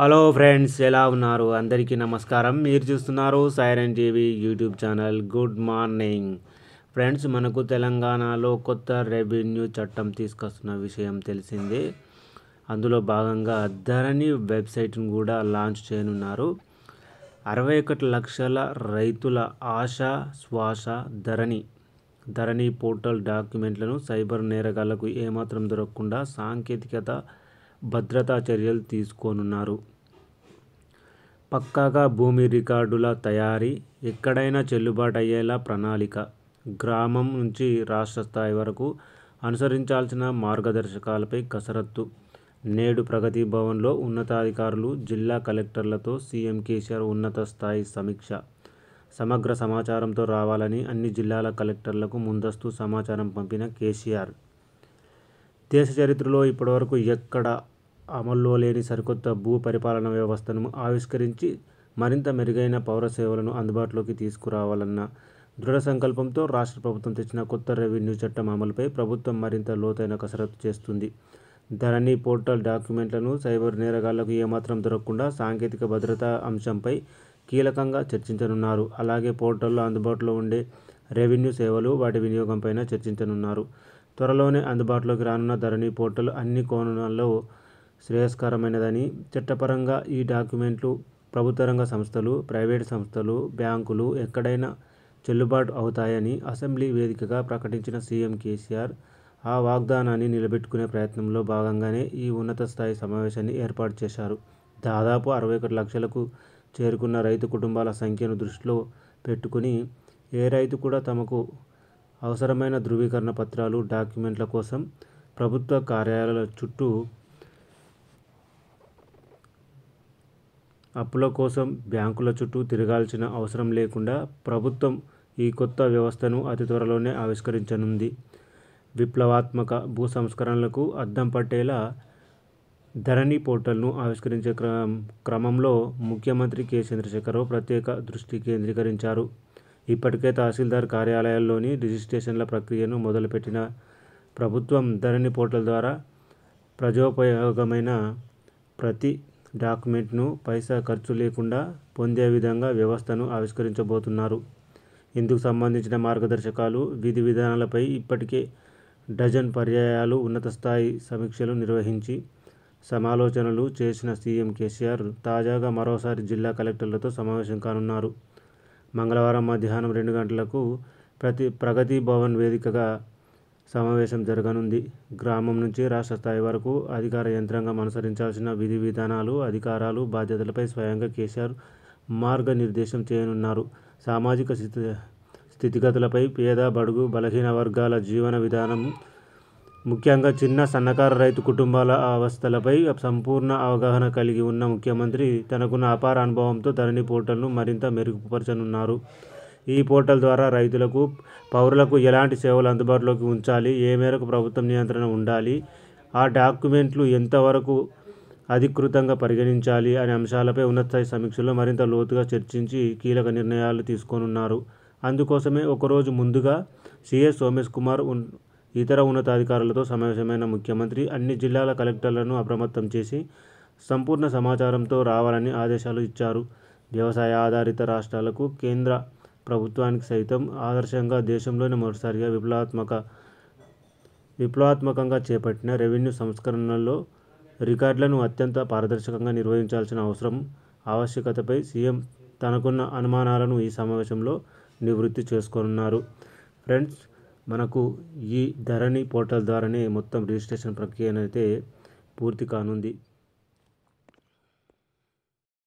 hello friends ఎలా ఉన్నారు అందరికీ నమస్కారం మీరు చూస్తున్నారు siren TV YouTube channel good morning friends మనకు తెలంగాణలో కొత్త రెవెన్యూ చట్టం తీసుకొస్తున్న విషయం తెలిసింది అందులో భాగంగా ధరణి వెబ్సైట్ను కూడా లాంచ్ చేయనున్నారు అరవై ఒకటి లక్షల రైతుల ఆశ శ్వాస ధరణి ధరణి పోర్టల్ డాక్యుమెంట్లను సైబర్ నేరగాళ్లకు ఏమాత్రం దొరకకుండా సాంకేతికత భద్రతా చర్యలు తీసుకోనున్నారు పక్కాగా భూమి రికార్డుల తయారీ ఎక్కడైనా చెల్లుబాటు అయ్యేలా ప్రణాళిక గ్రామం నుంచి రాష్ట్ర స్థాయి వరకు అనుసరించాల్సిన మార్గదర్శకాలపై కసరత్తు నేడు ప్రగతి భవన్లో ఉన్నతాధికారులు జిల్లా కలెక్టర్లతో సీఎం కేసీఆర్ ఉన్నత స్థాయి సమీక్ష సమగ్ర సమాచారంతో రావాలని అన్ని జిల్లాల కలెక్టర్లకు ముందస్తు సమాచారం పంపిన కేసీఆర్ దేశ చరిత్రలో ఇప్పటివరకు ఎక్కడ అమల్లో లేని సరికొత్త భూ పరిపాలన వ్యవస్థను ఆవిష్కరించి మరింత మెరుగైన పౌర సేవలను అందుబాటులోకి తీసుకురావాలన్న దృఢ సంకల్పంతో రాష్ట్ర ప్రభుత్వం తెచ్చిన కొత్త రెవెన్యూ చట్టం అమలుపై ప్రభుత్వం మరింత లోతైన కసరత్తు చేస్తుంది ధరణి పోర్టల్ డాక్యుమెంట్లను సైబర్ నేరగాళ్లకు ఏమాత్రం దొరకకుండా సాంకేతిక భద్రతా అంశంపై కీలకంగా చర్చించనున్నారు అలాగే పోర్టల్లో అందుబాటులో ఉండే రెవెన్యూ సేవలు వాటి వినియోగంపైన చర్చించనున్నారు త్వరలోనే అందుబాటులోకి రానున్న ధరణి పోర్టల్ అన్ని కోణాల్లో శ్రేయస్కరమైనదని చట్టపరంగా ఈ డాక్యుమెంట్లు ప్రభుత్వ రంగ సంస్థలు ప్రైవేటు సంస్థలు బ్యాంకులు ఎక్కడైనా చెల్లుబాటు అవుతాయని అసెంబ్లీ వేదికగా ప్రకటించిన సీఎం కేసీఆర్ ఆ వాగ్దానాన్ని నిలబెట్టుకునే ప్రయత్నంలో భాగంగానే ఈ ఉన్నత స్థాయి సమావేశాన్ని ఏర్పాటు చేశారు దాదాపు అరవై ఒకటి లక్షలకు చేరుకున్న రైతు కుటుంబాల సంఖ్యను దృష్టిలో పెట్టుకుని ఏ రైతు కూడా తమకు అవసరమైన ధృవీకరణ పత్రాలు డాక్యుమెంట్ల కోసం ప్రభుత్వ కార్యాలయాల చుట్టూ అప్పుల కోసం బ్యాంకుల చుట్టూ తిరగాల్సిన అవసరం లేకుండా ప్రభుత్వం ఈ కొత్త వ్యవస్థను అతి త్వరలోనే ఆవిష్కరించనుంది విప్లవాత్మక భూ సంస్కరణలకు అద్దం పట్టేలా ధరణి పోర్టల్ను ఆవిష్కరించే క్రమంలో ముఖ్యమంత్రి కె చంద్రశేఖరరావు ప్రత్యేక దృష్టి కేంద్రీకరించారు ఇప్పటికే తహసీల్దార్ కార్యాలయాల్లోని రిజిస్ట్రేషన్ల ప్రక్రియను మొదలుపెట్టిన ప్రభుత్వం ధరణి పోర్టల్ ద్వారా ప్రజోపయోగమైన ప్రతి డాక్యుమెంట్ను పైసా ఖర్చు లేకుండా పొందే విధంగా వ్యవస్థను ఆవిష్కరించబోతున్నారు ఇందుకు సంబంధించిన మార్గదర్శకాలు విధి విధానాలపై ఇప్పటికే డజన్ పర్యాయాలు ఉన్నత స్థాయి సమీక్షలు నిర్వహించి సమాలోచనలు చేసిన సీఎం కేసీఆర్ తాజాగా మరోసారి జిల్లా కలెక్టర్లతో సమావేశం కానున్నారు మంగళవారం మధ్యాహ్నం రెండు గంటలకు ప్రతి ప్రగతి భవన్ వేదికగా సమావేశం జరగనుంది గ్రామం నుంచి రాష్ట్ర స్థాయి వరకు అధికార యంత్రాంగం అనుసరించాల్సిన విధి విధానాలు అధికారాలు బాధ్యతలపై స్వయంగా కేసీఆర్ మార్గనిర్దేశం చేయనున్నారు సామాజిక స్థితి స్థితిగతులపై పేద బడుగు బలహీన వర్గాల జీవన విధానం ముఖ్యంగా చిన్న సన్నకారు రైతు కుటుంబాల అవస్థలపై సంపూర్ణ అవగాహన కలిగి ఉన్న ముఖ్యమంత్రి తనకున్న అపార అనుభవంతో ధరణి పోర్టల్ను మరింత మెరుగుపరచనున్నారు ఈ పోర్టల్ ద్వారా రైతులకు పౌరులకు ఎలాంటి సేవలు అందుబాటులోకి ఉంచాలి ఏ మేరకు ప్రభుత్వం నియంత్రణ ఉండాలి ఆ డాక్యుమెంట్లు ఎంతవరకు అధికృతంగా పరిగణించాలి అనే అంశాలపై ఉన్నతస్థాయి సమీక్షలో మరింత లోతుగా చర్చించి కీలక నిర్ణయాలు తీసుకోనున్నారు అందుకోసమే ఒకరోజు ముందుగా సిఎస్ సోమేష్ కుమార్ ఇతర ఉన్నతాధికారులతో సమావేశమైన ముఖ్యమంత్రి అన్ని జిల్లాల కలెక్టర్లను అప్రమత్తం చేసి సంపూర్ణ సమాచారంతో రావాలని ఆదేశాలు ఇచ్చారు వ్యవసాయ ఆధారిత రాష్ట్రాలకు కేంద్ర ప్రభుత్వానికి సైతం ఆదర్శంగా దేశంలోనే మరోసారిగా విప్లవాత్మక విప్లవాత్మకంగా చేపట్టిన రెవెన్యూ సంస్కరణల్లో రికార్డులను అత్యంత పారదర్శకంగా నిర్వహించాల్సిన అవసరం ఆవశ్యకతపై సీఎం తనకున్న అనుమానాలను ఈ సమావేశంలో నివృత్తి చేసుకోనున్నారు ఫ్రెండ్స్ మనకు ఈ ధరణి పోర్టల్ ద్వారానే మొత్తం రిజిస్ట్రేషన్ ప్రక్రియ అయితే పూర్తి కానుంది